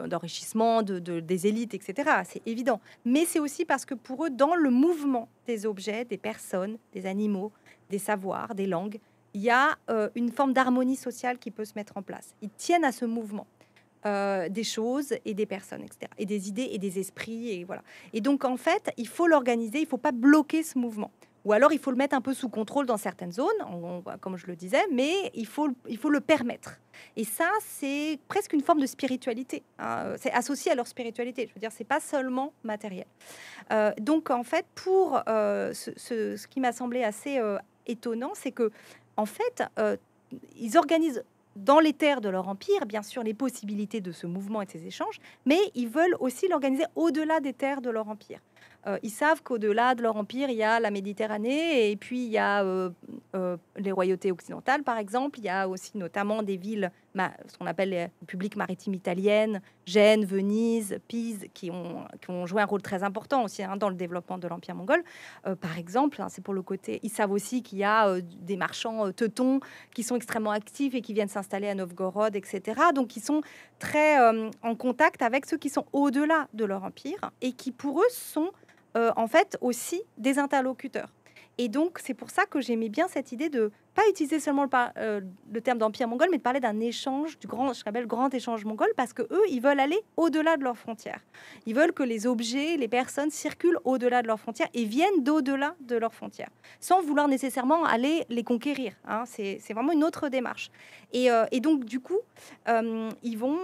d'enrichissement de, des élites, etc. C'est évident. Mais c'est aussi parce que pour eux, dans le mouvement des objets, des personnes, des animaux, des savoirs, des langues, il y a euh, une forme d'harmonie sociale qui peut se mettre en place. Ils tiennent à ce mouvement. Euh, des choses et des personnes, etc. Et des idées et des esprits, et voilà. Et donc, en fait, il faut l'organiser, il ne faut pas bloquer ce mouvement. Ou alors, il faut le mettre un peu sous contrôle dans certaines zones, on, comme je le disais, mais il faut, il faut le permettre. Et ça, c'est presque une forme de spiritualité. Hein. C'est associé à leur spiritualité. Je veux dire, c'est pas seulement matériel. Euh, donc, en fait, pour ce, ce, qui m'a semblé assez étonnant, c'est que en fait, euh, ils organisent dans les terres de leur empire, bien sûr, les possibilités de ce mouvement et de ces échanges, mais ils veulent aussi l'organiser au-delà des terres de leur empire. Euh, ils savent qu'au-delà de leur empire, il y a la Méditerranée et puis il y a euh, les royautés occidentales, par exemple. Il y a aussi notamment des villes ce qu'on appelle les publics maritimes italiennes, Gênes, Venise, Pise, qui ont, joué un rôle très important aussi hein, dans le développement de l'Empire mongol. Euh, par exemple, hein, c'est pour le côté, ils savent aussi qu'il y a euh, des marchands euh, teutons qui sont extrêmement actifs et qui viennent s'installer à Novgorod, etc. Donc, ils sont très en contact avec ceux qui sont au-delà de leur empire et qui, pour eux, sont en fait aussi des interlocuteurs. Et donc, c'est pour ça que j'aimais bien cette idée de pas utiliser seulement euh, le, terme d'empire mongol, mais de parler d'un échange, du grand, je rappelle, grand échange mongol, parce que eux, ils veulent aller au-delà de leurs frontières. Ils veulent que les objets, les personnes circulent au-delà de leurs frontières et viennent d'au-delà de leurs frontières, sans vouloir nécessairement aller les conquérir. Hein. C'est vraiment une autre démarche. Et, euh, donc, du coup, euh, ils vont,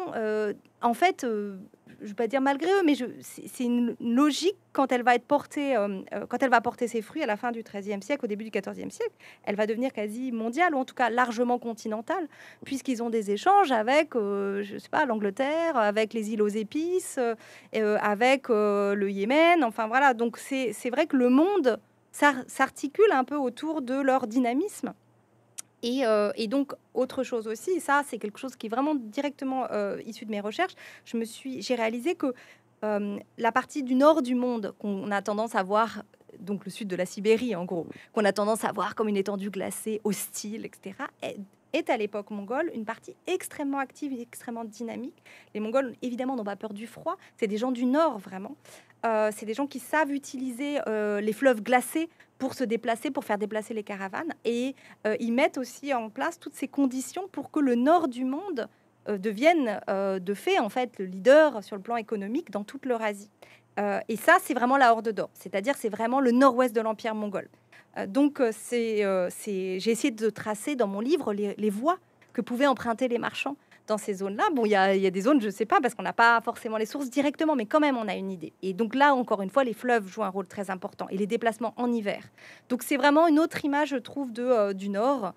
en fait, je ne vais pas dire malgré eux, mais c'est une logique quand elle va être portée, quand elle va porter ses fruits à la fin du XIIIe siècle, au début du XIVe siècle, elle va devenir quasi mondiale, ou en tout cas largement continentale, puisqu'ils ont des échanges avec, euh, je sais pas, l'Angleterre, avec les îles aux épices, euh, euh, avec le Yémen, enfin voilà. Donc c'est vrai que le monde s'articule un peu autour de leur dynamisme. Et, donc, autre chose aussi, ça, c'est quelque chose qui est vraiment directement issu de mes recherches, je me suis, j'ai réalisé que la partie du nord du monde qu'on a tendance à voir donc le sud de la Sibérie en gros, qu'on a tendance à voir comme une étendue glacée, hostile, etc., est, à l'époque mongole une partie extrêmement active et extrêmement dynamique. Les Mongols, évidemment, n'ont pas peur du froid. C'est des gens du Nord, vraiment. Euh, c'est des gens qui savent utiliser euh, les fleuves glacés pour se déplacer, pour faire déplacer les caravanes. Et euh, ils mettent aussi en place toutes ces conditions pour que le Nord du monde devienne de fait, en fait, le leader sur le plan économique dans toute l'Eurasie. Euh, et ça, c'est vraiment la Horde d'Or, c'est-à-dire c'est vraiment le nord-ouest de l'Empire mongol. Euh, donc euh, c'est, j'ai essayé de tracer dans mon livre les, voies que pouvaient emprunter les marchands dans ces zones-là. Bon, il y, a des zones, je ne sais pas, parce qu'on n'a pas forcément les sources directement, mais quand même, on a une idée. Et donc là, encore une fois, les fleuves jouent un rôle très important et les déplacements en hiver. Donc c'est vraiment une autre image, je trouve, du nord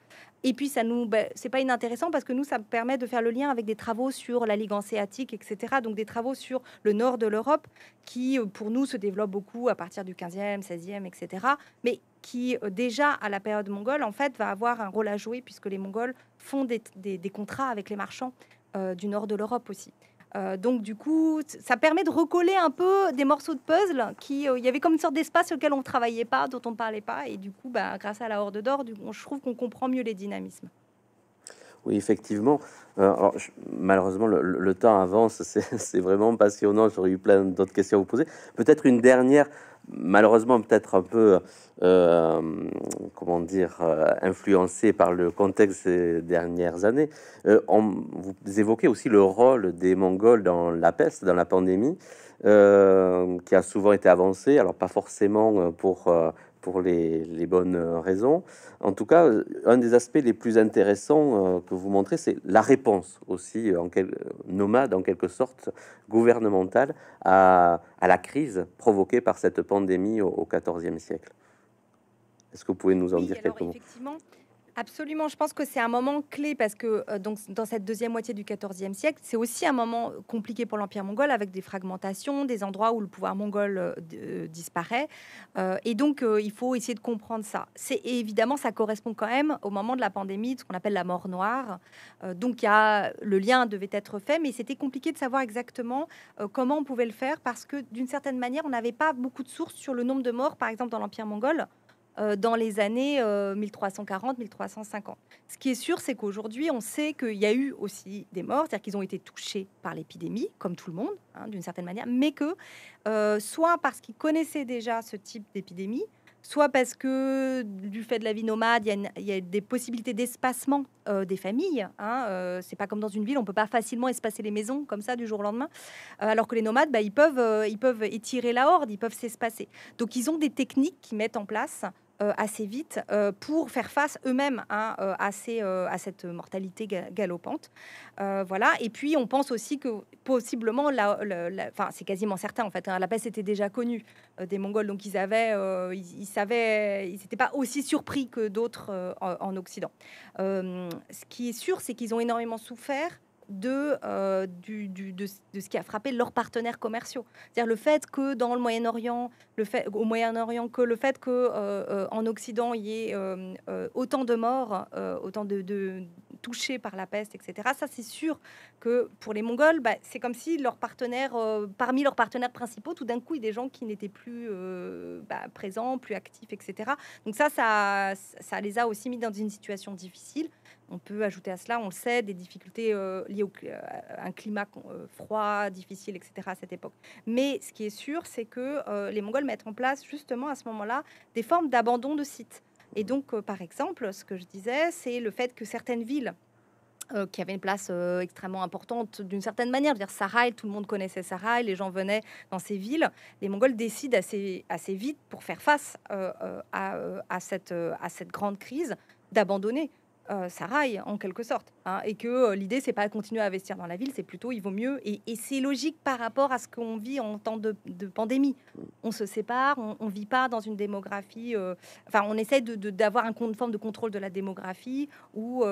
et puis, ça nous, bah, c'est pas inintéressant parce que nous, ça permet de faire le lien avec des travaux sur la ligue hanséatique, etc. Donc, des travaux sur le nord de l'Europe qui, euh, pour nous, se développe beaucoup à partir du 15e, 16e, etc. Mais qui, euh, déjà à la période mongole, en fait, va avoir un rôle à jouer puisque les Mongols font des, contrats avec les marchands euh, du nord de l'Europe aussi. Euh, donc du coup, ça permet de recoller un peu des morceaux de puzzle qui, euh, il y avait comme une sorte d'espace lequel on travaillait pas, dont on parlait pas, et du coup, bah, grâce à la Horde d'or, je trouve qu'on comprend mieux les dynamismes. Oui, effectivement. Euh, malheureusement, le, le, temps avance. C'est vraiment passionnant. J'aurais eu plein d'autres questions à vous poser. Peut-être une dernière malheureusement peut-être un peu, euh, comment dire, euh, influencé par le contexte des dernières années. Euh, on, vous évoquez aussi le rôle des Mongols dans la peste, dans la pandémie, qui a souvent été avancé, alors pas forcément pour pour les, bonnes euh, raisons. En tout cas, euh, un des aspects les plus intéressants euh, que vous montrez, c'est la réponse aussi, en quel, nomade en quelque sorte, gouvernementale, à, la crise provoquée par cette pandémie au XIVe siècle. Est-ce que vous pouvez nous en dire quelque chose Absolument, je pense que c'est un moment clé parce que euh, dans cette deuxième moitié du XIVe siècle, c'est aussi un moment compliqué pour l'Empire mongol avec des fragmentations, des endroits où le pouvoir mongol euh, euh, disparaît. et donc, il faut essayer de comprendre ça. C'est évidemment, ça correspond quand même au moment de la pandémie, de ce qu'on appelle la mort noire. donc, y le lien devait être fait, mais c'était compliqué de savoir exactement comment on pouvait le faire parce que d'une certaine manière, on n'avait pas beaucoup de sources sur le nombre de morts, par exemple, dans l'Empire mongol. Euh, dans les années 1340-1350. Euh, ce qui est sûr, c'est qu'aujourd'hui, on sait qu'il y a eu aussi des morts, c'est-à-dire qu'ils ont été touchés par l'épidémie, comme tout le monde, hein, d'une certaine manière, mais que euh, soit parce qu'ils connaissaient déjà ce type d'épidémie, soit parce que du fait de la vie nomade, il y, a des possibilités d'espacement des familles. Hein, n'est c'est pas comme dans une ville, on peut pas facilement espacer les maisons comme ça du jour au lendemain. alors que les nomades, bah, ils peuvent, ils peuvent étirer la horde, ils peuvent s'espacer. Donc ils ont des techniques qu'ils mettent en place euh, assez vite euh, pour faire face eux-mêmes hein, euh, à, cette mortalité galopante. voilà. Et puis on pense aussi que possiblement, c'est quasiment certain en fait, hein. la peste était déjà connue des Mongols, donc ils avaient, ils, n'étaient pas aussi surpris que d'autres en, Occident. ce qui est sûr, c'est qu'ils ont énormément souffert euh, de, ce qui a frappé leurs partenaires commerciaux. C'est-à-dire le fait que dans le Moyen-Orient, au Moyen-Orient, que le fait que euh, euh, en Occident il y ait autant de morts, autant de, touchés par la peste, etc. Ça, c'est sûr que pour les Mongols, bah, c'est comme si leurs partenaires, parmi leurs partenaires principaux, tout d'un coup, il y a des gens qui n'étaient plus bah, présents, plus actifs, etc. Donc ça, ça les a aussi mis dans une situation difficile. On peut ajouter à cela, on le sait, des difficultés euh, liées euh, à un climat euh, froid, difficile, etc. à cette époque. Mais ce qui est sûr, c'est que les Mongols mettent en place justement à ce moment-là des formes d'abandon de sites. Et donc, par exemple, ce que je disais, c'est le fait que certaines villes qui avaient une place extrêmement importante d'une certaine manière. dire Sarai, tout le monde connaissait Sarai, les gens venaient dans ces villes. Les Mongols décident assez, assez vite pour faire face à, cette, à cette grande crise d'abandonner euh, ça raille en quelque sorte. Hein, et que euh, l'idée, c'est pas de continuer à investir dans la ville, c'est plutôt il vaut mieux. Et, c'est logique par rapport à ce qu'on vit en temps de, pandémie. On se sépare, on, vit pas dans une démographie. Euh, enfin, on essaie d'avoir de, de, une forme de contrôle de la démographie. Ou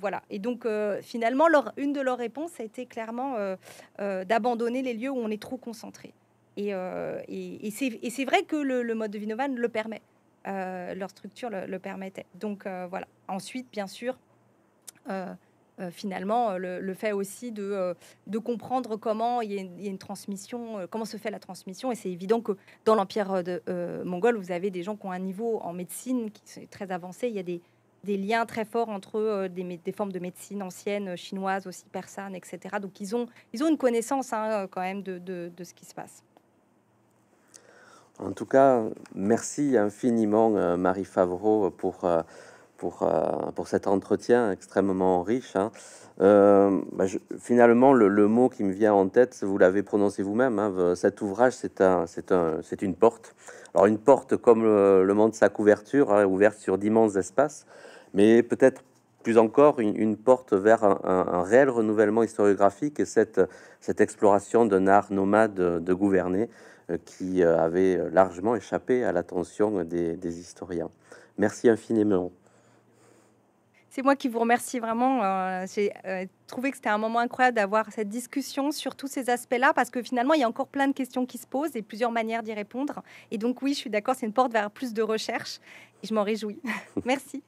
voilà. Et donc, finalement, leur, une de leurs réponses a été clairement d'abandonner les lieux où on est trop concentré. Et, et, c'est vrai que le, le mode de Vinovan le permet. Euh, leur structure le, permettait. Donc euh, voilà. Ensuite, bien sûr, euh, finalement, le, fait aussi de, comprendre comment il y, a une, transmission, comment se fait la transmission. Et c'est évident que dans l'Empire mongol, vous avez des gens qui ont un niveau en médecine qui est très avancé. Il y a des, liens très forts entre des, des, formes de médecine anciennes, chinoises aussi persane, etc. Donc ils ont, ils ont une connaissance hein, quand même de ce qui se passe. En tout cas, merci infiniment, euh, Marie Favreau, pour, euh, pour, euh, pour cet entretien extrêmement riche. Hein. Bah, finalement, le, mot qui me vient en tête, vous l'avez prononcé vous-même, hein, cet ouvrage, c'est un, un, une porte. Alors une porte comme le, monde sa couverture, hein, ouverte sur d'immenses espaces, mais peut-être plus encore une, porte vers un, réel renouvellement historiographique et cette, cette exploration d'un art nomade de gouverner. Euh, qui euh, avait largement échappé à l'attention des, historiens. Merci infiniment. C'est moi qui vous remercie vraiment. Euh, j'ai trouvé que c'était un moment incroyable d'avoir cette discussion sur tous ces aspects-là, parce que finalement, il y a encore plein de questions qui se posent et plusieurs manières d'y répondre. Et donc oui, je suis d'accord, c'est une porte vers plus de recherche, et je m'en réjouis. Merci.